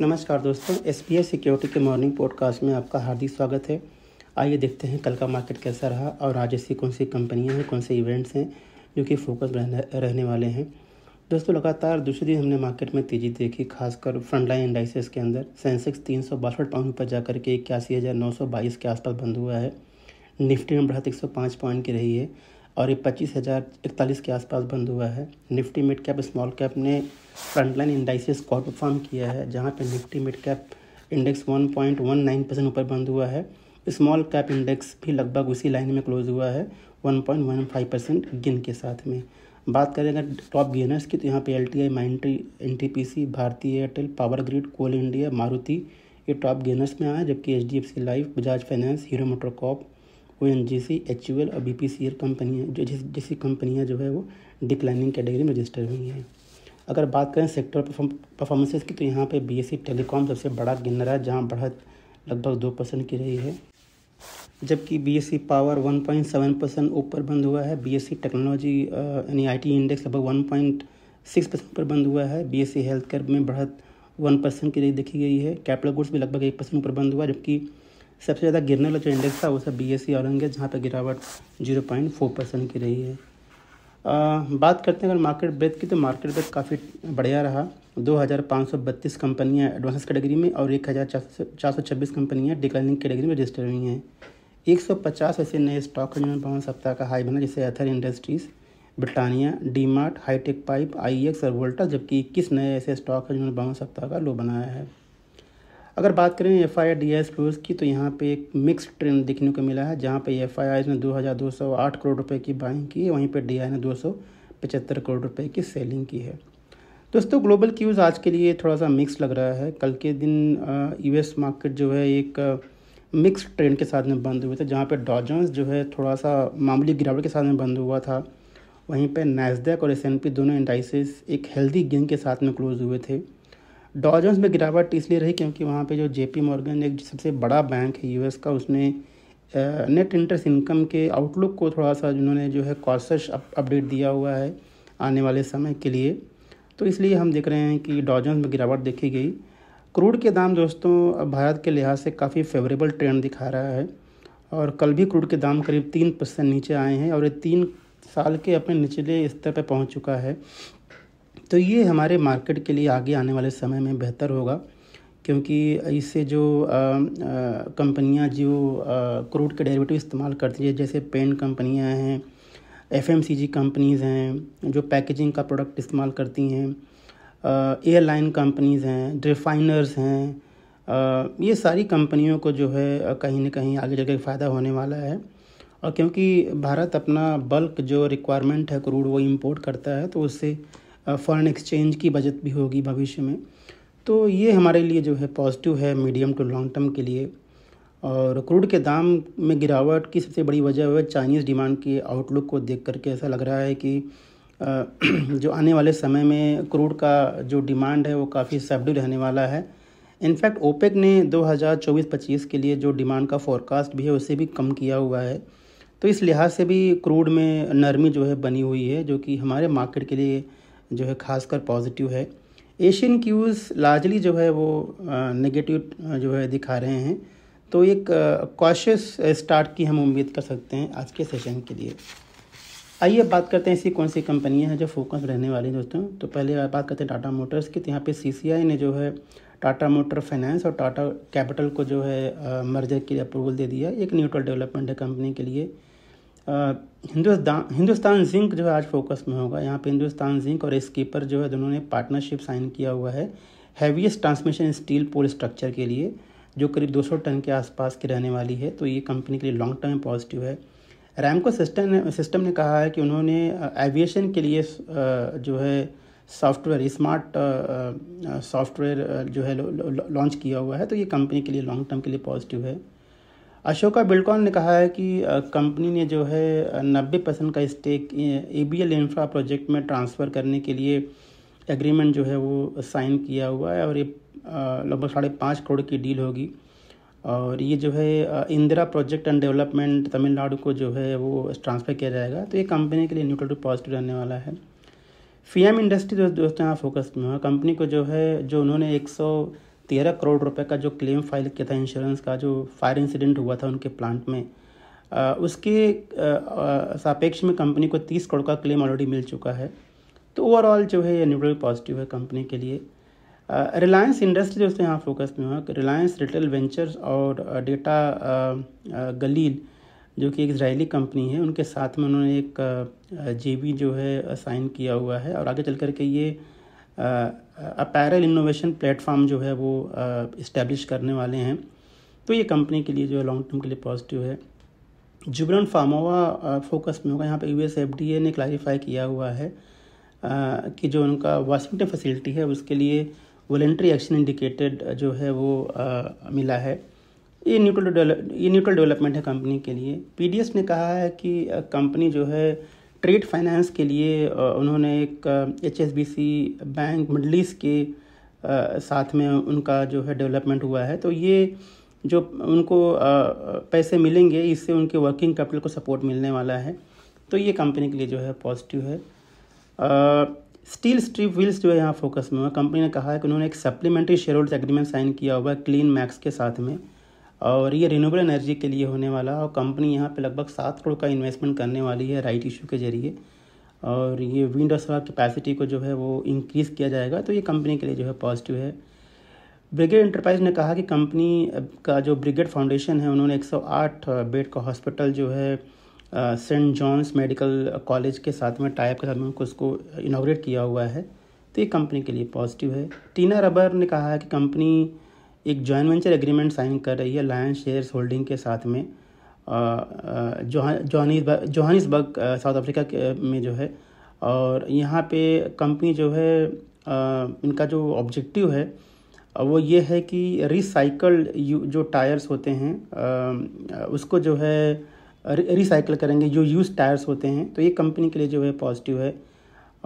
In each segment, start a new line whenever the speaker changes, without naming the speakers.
नमस्कार दोस्तों S B I security के मॉर्निंग पॉडकास्ट में आपका हार्दिक स्वागत है आइए देखते हैं कल का मार्केट कैसा रहा और आज ऐसी कौन सी कंपनियां हैं कौन से इवेंट्स हैं जो कि फोकस रहने वाले हैं दोस्तों लगातार दूसरे दिन हमने मार्केट में तेज़ी देखी खासकर फ्रंटलाइन इंडाइसेस के अंदर सेंसेक्स तीन सौ बासठ पॉइंट पर जाकर के इक्यासी हज़ार नौ सौ बाईस के आसपास बंद हुआ है निफ्टी में बढ़त एक सौ पाँच पॉइंट की रही है और ये पच्चीस हज़ार इकतालीस के आसपास बंद हुआ है Nifty mid cap small cap ने फ्रंटलाइन इंडाइसिस को परफॉर्म किया है जहाँ पे Nifty mid cap index one one point nine percent ऊपर बंद हुआ है स्मॉल कैप इंडेक्स भी लगभग उसी लाइन में क्लोज हुआ है one one point five percent गिन के साथ में बात करें अगर टॉप गेनर्स की तो यहाँ पे L T I Mindtree N T P C Bharti Airtel Power Grid Coal India Maruti ये टॉप गेनर्स में आए जबकि H D F C Life Bajaj Finance Hero MotoCorp वो N G C H U L B P C L एल कंपनियाँ जो जिस जैसी कंपनियाँ जो है वो डिक्लाइनिंग कैटेगरी में रजिस्टर हुई हैं अगर बात करें सेक्टर परफॉर्मेंसेस की तो यहाँ पे बी एस सी टेलीकॉम सबसे बड़ा गिनर है जहाँ बढ़त लगभग दो परसेंट की रही है जबकि B S C power one point seven percent ऊपर बंद हुआ है बी एस सी टेक्नोलॉजी यानी आई टी इंडेक्स लगभग वन पॉइंट सिक्स परसेंट पर बंद हुआ है B S C health care में बढ़त वन परसेंट की रही देखी गई है कैपिटल गुड्स भी लगभग एक परसेंट ऊपर बंद हुआ जबकि सबसे ज़्यादा गिरने वाला जो इंडेक्स था वो सब बी एस सी औरंग जहाँ पर गिरावट जीरो पॉइंट फोर परसेंट की रही है आ, बात करते हैं अगर मार्केट ब्रेथ की तो मार्केट ब्रेथ काफ़ी बढ़िया रहा दो हज़ार पाँच सौ बत्तीस कंपनियाँ एडवांस कैटेगरी में और एक हज़ार चार सौ छब्बीस कंपनियाँ डिक्लाइनिंग कैटेगरी में रजिस्टर हुई हैं एक सौ पचास ऐसे नए स्टॉक हैं जिन्होंने पवन सप्ताह का हाई बना जैसे Aether Industries Britannia D Mart Hitech pipe I X और वोल्टा जबकि इक्कीस नए ऐसे स्टॉक हैं जिन्होंने बावन सप्ताह का लो बनाया है अगर बात करें एफ आई आई की तो यहाँ पे एक मिक्स ट्रेंड देखने को मिला है जहाँ पे एफ आई आई ने दो दो हज़ार सौ आठ करोड़ रुपए की बाइंग की वहीं पे डी आई ने दो सौ पचहत्तर करोड़ रुपए की सेलिंग की है दोस्तों ग्लोबल क्यूज़ आज के लिए थोड़ा सा मिक्स लग रहा है कल के दिन यू एस मार्केट जो है एक मिक्स ट्रेंड के साथ में बंद हुए थे जहाँ पर डॉजन्स जो है थोड़ा सा मामूली गिरावट के साथ में बंद हुआ था वहीं पर नैसडेक और एस एन पी दोनों इंडाइसिस एक हेल्दी गेंद के साथ में क्लोज हुए थे डॉजन्स में गिरावट इसलिए रही क्योंकि वहाँ पे जो जे पी मॉर्गन एक सबसे बड़ा बैंक है यूएस का उसने नेट इंटरेस्ट इनकम के आउटलुक को थोड़ा सा उन्होंने जो है कॉशस अपडेट दिया हुआ है आने वाले समय के लिए तो इसलिए हम देख रहे हैं कि डॉजन्स में गिरावट देखी गई क्रूड के दाम दोस्तों भारत के लिहाज से काफ़ी फेवरेबल ट्रेंड दिखा रहा है और कल भी क्रूड के दाम करीब तीन परसेंट नीचे आए हैं और ये तीन साल के अपने निचले स्तर पर पहुँच चुका है तो ये हमारे मार्केट के लिए आगे आने वाले समय में बेहतर होगा क्योंकि इससे जो कंपनियां जो क्रूड के डेरिवेटिव इस्तेमाल करती है जैसे पेंट कंपनियां हैं एफ कंपनीज़ हैं जो पैकेजिंग का प्रोडक्ट इस्तेमाल करती हैं एयरलाइन कंपनीज़ हैं रिफाइनर्स हैं ये सारी कंपनियों को जो है कहीं ना कहीं आगे जाकर फ़ायदा होने वाला है और क्योंकि भारत अपना बल्क जो रिक्वायरमेंट है क्रूड वो इम्पोर्ट करता है तो उससे फ़ॉरेन एक्सचेंज की बचत भी होगी भविष्य में तो ये हमारे लिए जो है पॉजिटिव है मीडियम टू लॉन्ग टर्म के लिए और क्रूड के दाम में गिरावट की सबसे बड़ी वजह है चाइनीज़ डिमांड के आउटलुक को देख करके ऐसा लग रहा है कि जो आने वाले समय में क्रूड का जो डिमांड है वो काफ़ी सबड्यू रहने वाला है इनफैक्ट ओपेक ने 2024-25 के लिए जो डिमांड का फोरकास्ट भी है उसे भी कम किया हुआ है तो इस लिहाज से भी क्रूड में नरमी जो है बनी हुई है जो कि हमारे मार्केट के लिए जो है खासकर पॉजिटिव है एशियन क्यूज़ लार्जली जो है वो नेगेटिव जो है दिखा रहे हैं तो एक कॉशियस स्टार्ट की हम उम्मीद कर सकते हैं आज के सेशन के लिए आइए बात करते हैं ऐसी कौन सी कंपनियां हैं जो फोकस रहने वाली हैं दोस्तों तो पहले बात करते हैं टाटा मोटर्स की तो यहाँ पे सी ने जो है टाटा मोटर फाइनेंस और टाटा कैपिटल को जो है मर्जर के लिए अप्रूवल दे दिया एक न्यूट्रल डेवलपमेंट है कंपनी के लिए हिंदुस्तान हिंदुस्तान जिंक जो है आज फोकस में होगा यहाँ पे हिंदुस्तान जिंक और स्कीपर जो है दोनों ने पार्टनरशिप साइन किया हुआ है heaviest transmission steel pole structure के लिए जो करीब 200 टन के आसपास की रहने वाली है तो ये कंपनी के लिए लॉन्ग टर्म पॉजिटिव है रैमको सिस्टम ने सिस्टम ने कहा है कि उन्होंने एविएशन के लिए जो है सॉफ्टवेयर स्मार्ट सॉफ्टवेयर जो है लॉन्च किया हुआ है तो ये कंपनी के लिए लॉन्ग टर्म के लिए पॉजिटिव है अशोका बिल्कॉन ने कहा है कि कंपनी ने जो है 90 परसेंट का stake A B L infra project में ट्रांसफ़र करने के लिए एग्रीमेंट जो है वो साइन किया हुआ है और ये लगभग साढ़े पाँच करोड़ की डील होगी और ये जो है Indira project and development Tamil Nadu को जो है वो ट्रांसफ़र किया जाएगा तो ये कंपनी के लिए न्यूट्रल टू पॉजिटिव रहने वाला है फीएम इंडस्ट्री जो दोस्तों यहाँ फोकस में हुआ कंपनी को जो है जो उन्होंने एक सौ तेरह करोड़ रुपए का जो क्लेम फाइल किया था इंश्योरेंस का जो फायर इंसिडेंट हुआ था उनके प्लांट में आ, उसके सापेक्ष में कंपनी को तीस करोड़ का क्लेम ऑलरेडी मिल चुका है तो ओवरऑल जो है ये न्यूट्रल पॉजिटिव है कंपनी के लिए रिलायंस इंडस्ट्री जो यहाँ फोकस में हुआ रिलायंस रिटेल वेंचर्स और डेटा गलील जो कि एक इसराइली कंपनी है उनके साथ में उन्होंने एक जे जो है साइन किया हुआ है और आगे चल कर के ये अपैरल इनोवेशन प्लेटफॉर्म जो है वो इस्टेब्लिश करने वाले हैं तो ये कंपनी के लिए जो है लॉन्ग टर्म के लिए पॉजिटिव है जुबरन फार्मोवा फोकस में होगा यहाँ पे यूएस एफडीए ने क्लैरिफाई किया हुआ है कि जो उनका वाशिंगटन फैसिलिटी है उसके लिए वॉलेंट्री एक्शन इंडिकेटेड जो है वो आ, मिला है ये न्यूट्रल ये न्यूट्रल डेवलपमेंट है कंपनी के लिए पीडीएस ने कहा है कि कंपनी जो है ट्रेड फाइनेंस के लिए उन्होंने एक एच बैंक मिडल के साथ में उनका जो है डेवलपमेंट हुआ है तो ये जो उनको पैसे मिलेंगे इससे उनके वर्किंग कैपिटल को सपोर्ट मिलने वाला है तो ये कंपनी के लिए जो है पॉजिटिव है स्टील स्ट्रिप व्हील्स जो है यहाँ फोकस में हुआ कंपनी ने कहा है कि उन्होंने एक supplementary share hold agreement sign किया हुआ है क्लीन मैक्स के साथ में और ये रिन्यूबल एनर्जी के लिए होने वाला और कंपनी यहाँ पे लगभग सात करोड़ का इन्वेस्टमेंट करने वाली है राइट इशू के जरिए और ये विंड और सोलर कैपेसिटी को जो है वो इंक्रीज़ किया जाएगा तो ये कंपनी के लिए जो है पॉजिटिव है ब्रिगेड इंटरप्राइज ने कहा कि कंपनी का जो ब्रिगेड फाउंडेशन है उन्होंने 108 बेड का हॉस्पिटल जो है सेंट जॉन्स मेडिकल कॉलेज के साथ में टाइप के साथ में उसको इनाग्रेट किया हुआ है तो ये कंपनी के लिए पॉजिटिव है टीना रबर ने कहा है कि कंपनी एक जॉइंट वेंचर एग्रीमेंट साइन कर रही है लायंस शेयर्स होल्डिंग के साथ में जोहानिसबर्ग जोहानिसबर्ग साउथ अफ्रीका के में जो है और यहाँ पे कंपनी जो है इनका जो ऑब्जेक्टिव है वो ये है कि रिसाइकल्ड जो टायर्स होते हैं उसको जो है रिसाइकल करेंगे जो यूज़ टायर्स होते हैं तो ये कंपनी के लिए जो है पॉजिटिव है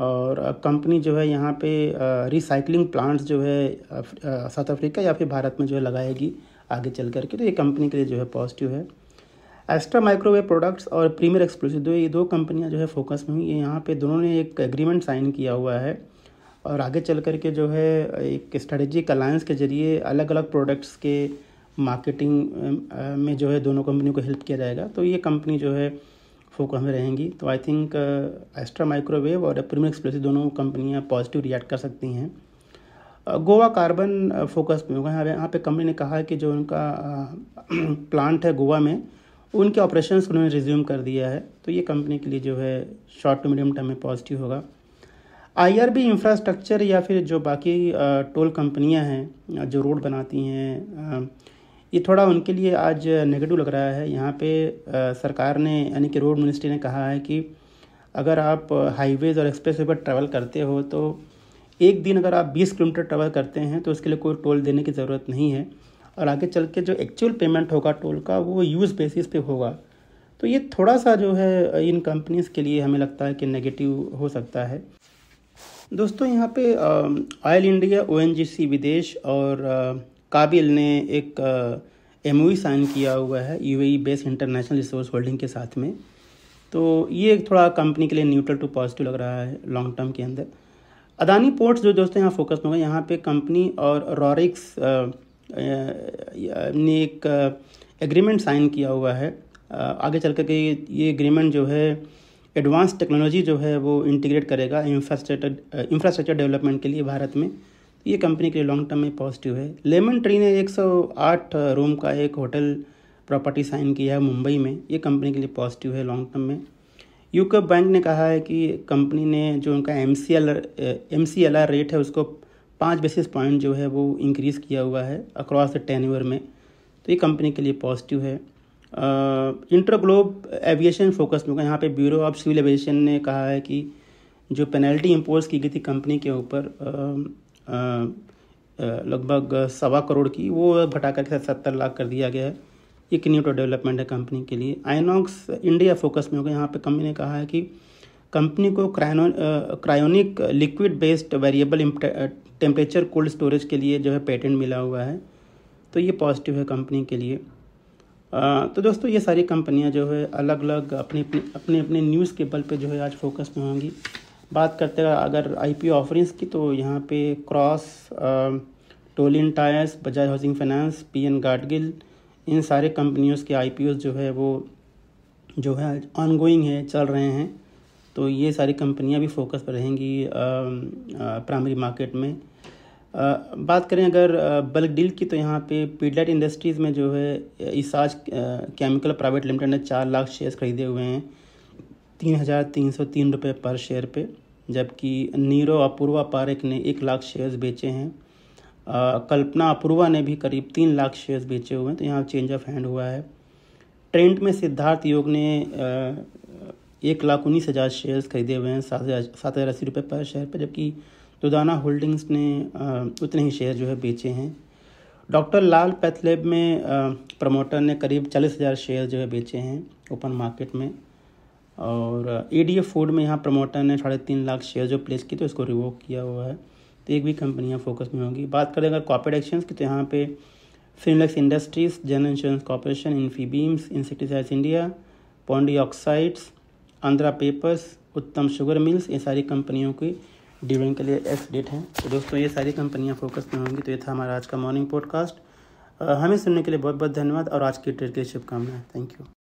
और कंपनी जो है यहाँ पे रिसाइकलिंग प्लांट्स जो है साउथ अफ्रीका या फिर भारत में जो है लगाएगी आगे चल करके तो ये कंपनी के लिए जो है पॉजिटिव है एस्ट्रा माइक्रोवेव प्रोडक्ट्स और प्रीमियर एक्सप्लोसिव दो ये दो कंपनियाँ जो है फोकस में हुई ये यहाँ पे दोनों ने एक एग्रीमेंट साइन किया हुआ है और आगे चल कर के जो है एक स्ट्रेटेजिक अलायंस के जरिए अलग अलग प्रोडक्ट्स के मार्केटिंग में जो है दोनों कंपनियों को हेल्प किया जाएगा तो ये कंपनी जो है फोकस में रहेंगी तो आई थिंक एस्ट्रा माइक्रोवेव और प्रीमियम एक्सप्रेस दोनों कंपनियाँ पॉजिटिव रिएक्ट कर सकती हैं गोवा कार्बन फोकस में होगा यहाँ पे कंपनी ने कहा कि जो उनका प्लांट uh, है गोवा में उनके ऑपरेशंस उन्होंने रिज्यूम कर दिया है तो ये कंपनी के लिए जो है शॉर्ट टू मीडियम टर्म में पॉजिटिव होगा आईआरबी इंफ्रास्ट्रक्चर या फिर जो बाकी टोल uh, कंपनियां हैं जो रोड बनाती हैं uh, ये थोड़ा उनके लिए आज नेगेटिव लग रहा है यहाँ पे सरकार ने यानी कि रोड मिनिस्ट्री ने कहा है कि अगर आप हाईवेज़ और एक्सप्रेस पर ट्रैवल करते हो तो एक दिन अगर आप 20 किलोमीटर ट्रैवल करते हैं तो उसके लिए कोई टोल देने की ज़रूरत नहीं है और आगे चल के जो एक्चुअल पेमेंट होगा टोल का वो यूज़ बेसिस पे होगा तो ये थोड़ा सा जो है इन कंपनीज़ के लिए हमें लगता है कि नेगेटिव हो सकता है दोस्तों यहाँ पे ऑयल इंडिया ओ विदेश और काबिल ने एक एम साइन e किया हुआ है UAE based international resource holding के साथ में तो ये एक थोड़ा कंपनी के लिए न्यूट्रल टू पॉजिटिव लग रहा है लॉन्ग टर्म के अंदर अदानी पोर्ट्स जो दोस्तों यहाँ फोकस में होगा यहाँ पे कंपनी और रॉरिक्स ने एक एग्रीमेंट साइन किया हुआ है आगे चल कर के ये एग्रीमेंट जो है एडवांस टेक्नोलॉजी जो है वो इंटीग्रेट करेगा इंफ्रास्ट्रक्चर इंफ्रास्ट्रक्चर डेवलपमेंट के लिए भारत में ये कंपनी के लिए लॉन्ग टर्म में पॉजिटिव है लेमन ट्री ने 108 रूम का एक होटल प्रॉपर्टी साइन किया है मुंबई में ये कंपनी के लिए पॉजिटिव है लॉन्ग टर्म में यूके बैंक ने कहा है कि कंपनी ने जो उनका M C L M C L R rate है उसको पाँच बेसिस पॉइंट जो है वो इंक्रीज़ किया हुआ है अक्रॉस द टेन ईयर में तो ये कंपनी के लिए पॉजिटिव है इंटर ग्लोब एविएशन फोकस में यहाँ पे ब्यूरो ऑफ सिविल एविएशन ने कहा है कि जो पेनल्टी इम्पोज की गई थी कंपनी के ऊपर लगभग सवा करोड़ की वो के करके सत्तर लाख कर दिया गया है एक किन्यूटो डेवलपमेंट है कंपनी के लिए आइनॉक्स इंडिया फोकस में होगा यहाँ पे कंपनी ने कहा है कि कंपनी को क्रायनो cryogenic liquid based variable temperature cold storage के लिए जो है पेटेंट मिला हुआ है तो ये पॉजिटिव है कंपनी के लिए आ, तो दोस्तों ये सारी कंपनियां जो है अलग अलग अपने अपने अपने अपने न्यूज़ के बल पे जो है आज फोकस में होंगी बात करते हैं अगर आईपीओ ऑफरिंग्स की तो यहाँ पे Kross Tolin tyres Bajaj Housing Finance PN Gadgil इन सारे कंपनियों के ओ जो है वो जो है ऑनगोइंग है चल रहे हैं तो ये सारी कंपनियाँ भी फोकस पर रहेंगी प्राइमरी मार्केट में आ, बात करें अगर बल्क डील की तो यहाँ पे पीडलाइट इंडस्ट्रीज़ में जो है इसाज केमिकल प्राइवेट लिमिटेड ने चार लाख शेयर्स खरीदे हुए हैं तीन हज़ार तीन सौ तीन रुपये पर शेयर पे जबकि नीरो अपूर्वा पारेख ने एक लाख शेयर्स बेचे हैं आ, कल्पना अपूर्वा ने भी करीब तीन लाख शेयर्स बेचे हुए हैं तो यहाँ चेंज ऑफ हैंड हुआ है ट्रेंड में सिद्धार्थ योग ने एक लाख उन्नीस हज़ार शेयर्स खरीदे हुए हैं सात हज़ार सात हज़ार अस्सी रुपये पर शेयर पर जबकि दुदाना होल्डिंग्स ने उतने ही शेयर जो है बेचे हैं डॉक्टर लाल पैथलेब में प्रमोटर ने करीब चालीस हज़ार शेयर जो है बेचे हैं ओपन मार्केट में और ए डी एफ फूड में यहाँ प्रमोटर ने साढ़े तीन लाख शेयर जो प्लेस की तो इसको रिवोक किया हुआ है तो एक भी कंपनियाँ फोकस में होंगी बात करें अगर कॉपरेट एक्शंस की तो यहाँ पे Finolex Industries General Insurance Corporation Infibeams Insecticides India Pondy Oxides Andhra Papers Uttam Sugar Mills ये सारी कंपनियों की डिविडेंड के लिए एक्स डेट है तो दोस्तों ये सारी कंपनियाँ फोकस में होंगी तो ये था हमारा आज का मॉर्निंग पॉडकास्ट हमें सुनने के लिए बहुत बहुत धन्यवाद और आज की ट्रेड के लिए शुभकामनाएं थैंक यू